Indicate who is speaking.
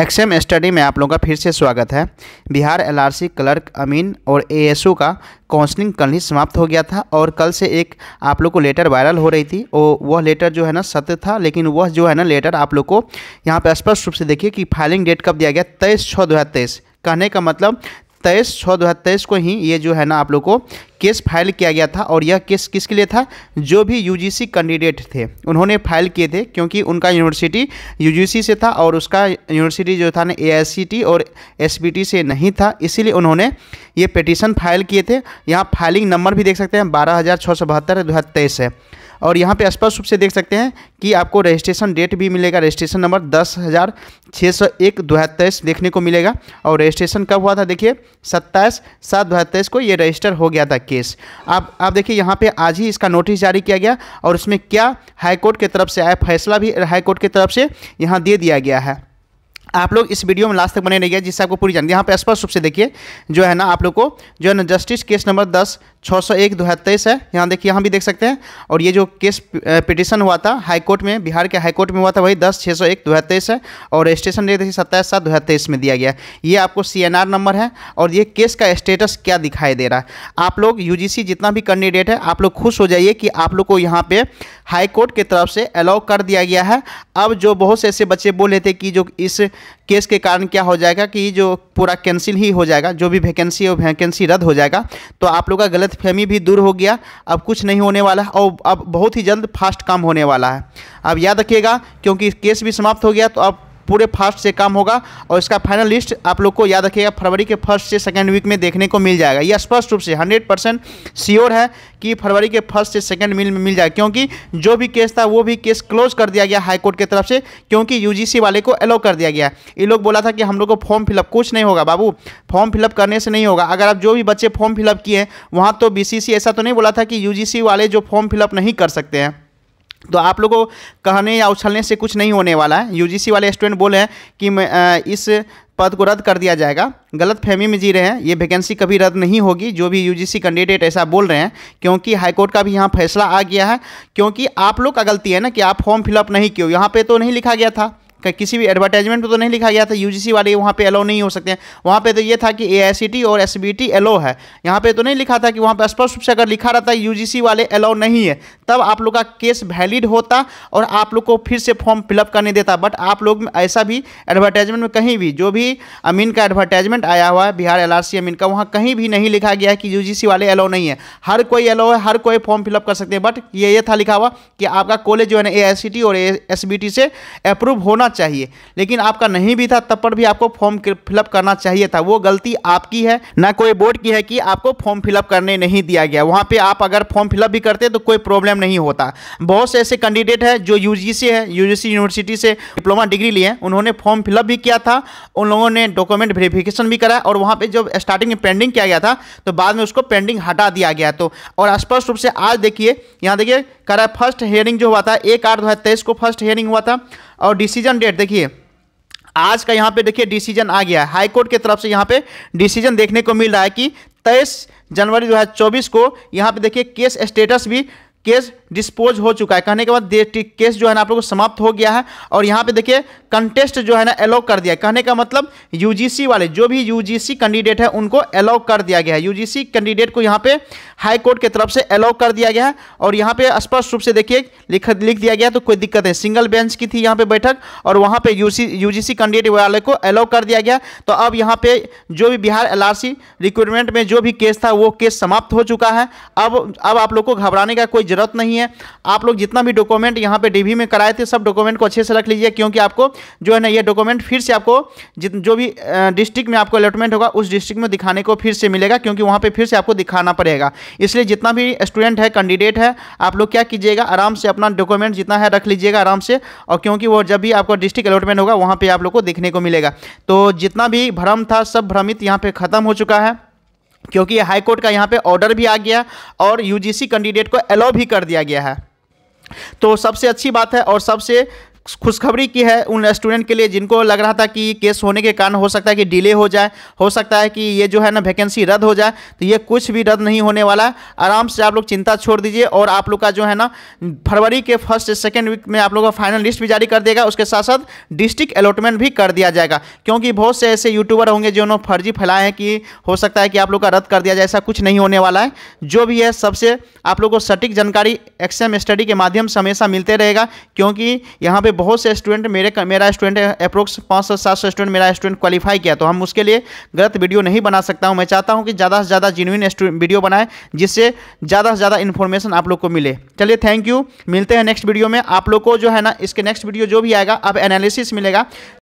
Speaker 1: XM study में आप लोगों का फिर से स्वागत है बिहार एलआरसी क्लर्क अमीन और एएसओ का काउंसलिंग कल ही समाप्त हो गया था और कल से एक आप लोग को लेटर वायरल हो रही थी और वह लेटर जो है ना सत्य था लेकिन वह जो है ना लेटर आप लोग को यहाँ पर स्पष्ट रूप से देखिए कि फाइलिंग डेट कब दिया गया तेईस छः दो कहने का मतलब तेईस छः दो हज़ार तेईस को ही ये जो है ना आप लोग को केस फाइल किया गया था और यह केस किसके लिए था जो भी यूजीसी कैंडिडेट थे उन्होंने फाइल किए थे क्योंकि उनका यूनिवर्सिटी यूजीसी से था और उसका यूनिवर्सिटी जो था ना एआईसीटी और एसबीटी से नहीं था इसीलिए उन्होंने ये पिटिशन फाइल किए थे यहाँ फाइलिंग नंबर भी देख सकते हैं बारह हज़ार छः सौ बहत्तर दो हज़ार तेईस है और यहाँ पे स्पष्ट रूप से देख सकते हैं कि आपको रजिस्ट्रेशन डेट भी मिलेगा रजिस्ट्रेशन नंबर दस हज़ार छः सौ एक दो हज़ार तेईस देखने को मिलेगा और रजिस्ट्रेशन कब हुआ था देखिए सत्ताईस सात दो हज़ार तेईस को ये रजिस्टर हो गया था केस आप आप देखिए यहाँ पे आज ही इसका नोटिस जारी किया गया और उसमें क्या हाईकोर्ट की तरफ से आया फैसला भी हाईकोर्ट की तरफ से यहाँ दे दिया गया है आप लोग इस वीडियो में लास्ट तक बने रहिए जिससे आपको पूरी जानकारी यहाँ पर स्पष्ट रूप से देखिए जो है ना आप लोग को जो है ना जस्टिस केस नंबर दस छः सौ एक दो हज़ार तेईस है यहाँ देखिए यहाँ भी देख सकते हैं और ये जो केस पिटिशन हुआ था हाईकोर्ट में बिहार के हाईकोर्ट में हुआ था वही दस छः सौ एक दो हज़ार तेईस है और रजिस्ट्रेशन डेट देखिए सत्ताईस सात दो हज़ार तेईस में दिया गया है ये आपको सी एन आर नंबर है और ये केस का स्टेटस क्या दिखाई दे रहा है आप लोग यू जी सी जितना भी कैंडिडेट है आप लोग खुश हो जाइए कि आप लोग को यहाँ पर हाई कोर्ट की तरफ से अलाउ कर दिया गया है अब जो बहुत से ऐसे बच्चे बोल रहे थे कि जो इस केस के कारण क्या हो जाएगा कि जो पूरा कैंसिल ही हो जाएगा जो भी वैकेंसी है वैकेंसी रद्द हो जाएगा तो आप लोग का गलत फहमी भी दूर हो गया अब कुछ नहीं होने वाला है और अब बहुत ही जल्द फास्ट काम होने वाला है अब याद रखिएगा क्योंकि केस भी समाप्त हो गया तो अब पूरे फर्स्ट से काम होगा और इसका फाइनल लिस्ट आप लोग को याद रखिएगा फरवरी के फर्स्ट से सेकेंड वीक में देखने को मिल जाएगा यह स्पष्ट रूप से हंड्रेड परसेंट श्योर है कि फरवरी के फर्स्ट से सेकेंड मिल मिल जाएगा क्योंकि जो भी केस था वो भी केस क्लोज कर दिया गया हाईकोर्ट की तरफ से क्योंकि यूजीसी वाले को अलाउ कर दिया गया ये लोग बोला था कि हम लोग को फॉर्म फिलअप कुछ नहीं होगा बाबू फॉर्म फिलअप करने से नहीं होगा अगर आप जो भी बच्चे फॉर्म फिलअप किए हैं वहाँ तो बीसीसी ऐसा तो नहीं बोला था कि यूजीसी वाले जो फॉर्म फिलअप नहीं कर सकते हैं तो आप लोगों को कहने या उछलने से कुछ नहीं होने वाला है यूजीसी वाले स्टूडेंट बोले हैं कि इस पद को रद्द कर दिया जाएगा गलत फहमी में जी रहे हैं ये वैकेंसी कभी रद्द नहीं होगी जो भी यूजीसी कैंडिडेट ऐसा बोल रहे हैं क्योंकि हाईकोर्ट का भी यहाँ फैसला आ गया है क्योंकि आप लोग का गलती है ना कि आप फॉर्म फिलअप नहीं किए यहाँ पर तो नहीं लिखा गया था किसी भी एडवर्टाइजमेंट पर तो नहीं लिखा गया था यूजीसी वाले वहाँ पे अलो नहीं हो सकते हैं वहाँ पे तो ये था कि ए और एस बी है यहाँ पे तो नहीं लिखा था कि वहाँ पे स्पष्ट रूप से अगर लिखा रहता है यू वाले अलाउ नहीं है तब आप लोग का केस वैलिड होता और आप लोग को फिर से फॉर्म फिलअप करने देता बट आप लोग ऐसा भी एडवर्टाइजमेंट में कहीं भी जो भी अमीन का एडवर्टाइजमेंट आया हुआ है बिहार एल अमीन का वहाँ कहीं भी नहीं लिखा गया है कि यू वाले अलाउ नहीं है हर कोई अलाउ है हर कोई फॉर्म फिलअप कर सकते हैं बट ये ये था लिखा हुआ कि आपका कॉलेज जो है ना ए और ए से अप्रूव होना चाहिए लेकिन आपका नहीं भी था तब पर भी आपको फॉर्म फिलअप करना चाहिए था वो गलती आपकी है ना कोई बोर्ड की है कि आपको फॉर्म फिलअप करने नहीं दिया गया वहाँ पर आप अगर फॉर्म फिलअप भी करते तो कोई प्रॉब्लम नहीं होता बहुत से ऐसे कैंडिडेट है जो यू है यू यूनिवर्सिटी से डिप्लोमा डिग्री लिए उन्होंने फॉर्म फिलअप भी किया था उन लोगों ने डॉक्यूमेंट वेरिफिकेशन भी करा और वहाँ पर जब स्टार्टिंग में पेंडिंग किया गया था तो बाद में उसको पेंडिंग हटा दिया गया तो और स्पष्ट रूप से आज देखिए यहाँ देखिए करा फर्स्ट हेयरिंग जो हुआ था एक आठ दो को फर्स्ट हेयरिंग हुआ था और डिसीजन डेट देखिए आज का यहाँ पे देखिए डिसीजन आ गया है हाईकोर्ट की तरफ से यहाँ पे डिसीजन देखने को मिल रहा है कि तेईस जनवरी 2024 को यहाँ पे देखिए केस स्टेटस भी केस डिस्पोज हो चुका है कहने के बाद केस जो है ना आप लोग को समाप्त हो गया है और यहाँ पे देखिए कंटेस्ट जो है ना अलाउ कर दिया कहने का मतलब यूजीसी वाले जो भी यूजीसी कैंडिडेट है उनको अलाउ कर दिया गया है यूजीसी कैंडिडेट को यहाँ पे हाई कोर्ट के तरफ से अलाउ कर दिया गया है और यहाँ पे स्पष्ट रूप से देखिए लिख लिख दिया गया तो कोई दिक्कत है सिंगल बेंच की थी यहाँ पे बैठक और वहाँ पे यू सी कैंडिडेट वाले को अलाउ कर दिया गया तो अब यहाँ पे जो भी बिहार एल रिक्रूटमेंट में जो भी केस था वो केस समाप्त हो चुका है अब अब आप लोग को घबराने का कोई ज़रूरत नहीं है आप लोग जितना भी डॉक्यूमेंट यहाँ पे डीवी में कराए थे सब डॉक्यूमेंट को अच्छे से रख लीजिए क्योंकि आपको जो है ना ये डॉक्यूमेंट फिर से आपको जो भी डिस्ट्रिक्ट में आपको अलॉटमेंट होगा उस डिस्ट्रिक्ट में दिखाने को फिर से मिलेगा क्योंकि वहाँ पर फिर से आपको दिखाना पड़ेगा इसलिए जितना भी स्टूडेंट है कैंडिडेट है आप लोग क्या कीजिएगा आराम से अपना डॉक्यूमेंट जितना है रख लीजिएगा आराम से और क्योंकि वो जब भी आपका डिस्ट्रिक्ट अलॉटमेंट होगा वहाँ पर आप लोग को देखने को मिलेगा तो जितना भी भ्रम था सब भ्रमित यहाँ पर ख़त्म हो चुका है क्योंकि हाई कोर्ट का यहाँ पे ऑर्डर भी आ गया और यूजीसी कैंडिडेट को अलाउ भी कर दिया गया है तो सबसे अच्छी बात है और सबसे खुशखबरी की है उन स्टूडेंट के लिए जिनको लग रहा था कि केस होने के कारण हो सकता है कि डिले हो जाए हो सकता है कि ये जो है ना वैकेंसी रद्द हो जाए तो ये कुछ भी रद्द नहीं होने वाला है आराम से आप लोग चिंता छोड़ दीजिए और आप लोग का जो है ना फरवरी के फर्स्ट सेकेंड वीक में आप लोग का फाइनल लिस्ट भी जारी कर देगा उसके साथ साथ डिस्ट्रिक्ट अलॉटमेंट भी कर दिया जाएगा क्योंकि बहुत से ऐसे यूट्यूबर होंगे जिन्होंने फर्जी फैलाए हैं कि हो सकता है कि आप लोग का रद्द कर दिया जाए ऐसा कुछ नहीं होने वाला है जो भी है सबसे आप लोग को सटीक जानकारी एक्सएम स्टडी के माध्यम से हमेशा मिलते रहेगा क्योंकि यहाँ पे में बहुत से स्टूडेंट मेरे मेरा स्टूडेंट अप्रोक्स पाँच सौ सात सौ स्टूडेंट मेरा स्टूडेंट क्वालिफाई किया तो हम उसके लिए गलत वीडियो नहीं बना सकता हूँ मैं चाहता हूँ कि ज़्यादा से ज़्यादा जिनविन वीडियो बनाए जिससे ज़्यादा से ज़्यादा इन्फॉर्मेशन आप लोग को मिले चलिए थैंक यू मिलते हैं नेक्स्ट वीडियो में आप लोग को जो है ना इसके नेक्स्ट वीडियो जो भी आएगा अब एनालिसिस मिलेगा